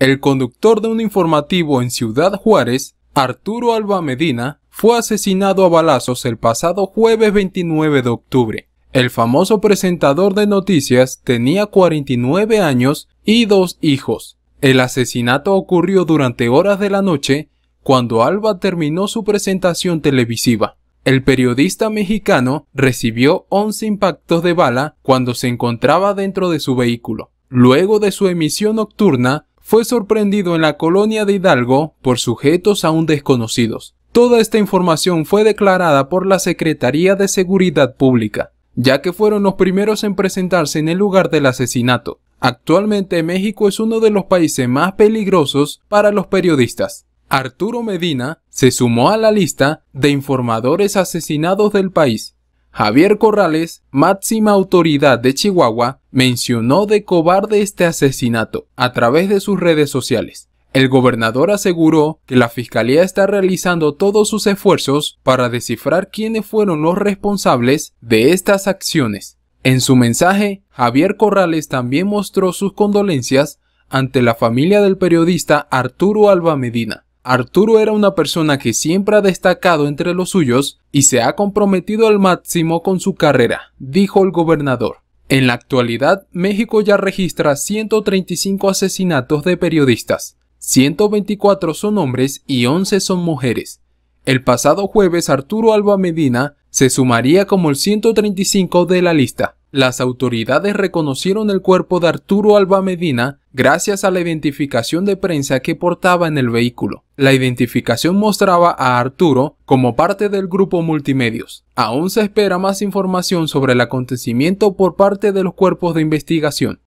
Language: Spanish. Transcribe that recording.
El conductor de un informativo en Ciudad Juárez, Arturo Alba Medina, fue asesinado a balazos el pasado jueves 29 de octubre. El famoso presentador de noticias tenía 49 años y dos hijos. El asesinato ocurrió durante horas de la noche cuando Alba terminó su presentación televisiva. El periodista mexicano recibió 11 impactos de bala cuando se encontraba dentro de su vehículo. Luego de su emisión nocturna, fue sorprendido en la colonia de Hidalgo por sujetos aún desconocidos. Toda esta información fue declarada por la Secretaría de Seguridad Pública, ya que fueron los primeros en presentarse en el lugar del asesinato. Actualmente México es uno de los países más peligrosos para los periodistas. Arturo Medina se sumó a la lista de informadores asesinados del país Javier Corrales, máxima autoridad de Chihuahua, mencionó de cobarde este asesinato a través de sus redes sociales. El gobernador aseguró que la Fiscalía está realizando todos sus esfuerzos para descifrar quiénes fueron los responsables de estas acciones. En su mensaje, Javier Corrales también mostró sus condolencias ante la familia del periodista Arturo Alba Medina, Arturo era una persona que siempre ha destacado entre los suyos y se ha comprometido al máximo con su carrera, dijo el gobernador. En la actualidad, México ya registra 135 asesinatos de periodistas, 124 son hombres y 11 son mujeres. El pasado jueves Arturo Alba Medina se sumaría como el 135 de la lista. Las autoridades reconocieron el cuerpo de Arturo Alba Medina gracias a la identificación de prensa que portaba en el vehículo. La identificación mostraba a Arturo como parte del grupo multimedios. Aún se espera más información sobre el acontecimiento por parte de los cuerpos de investigación.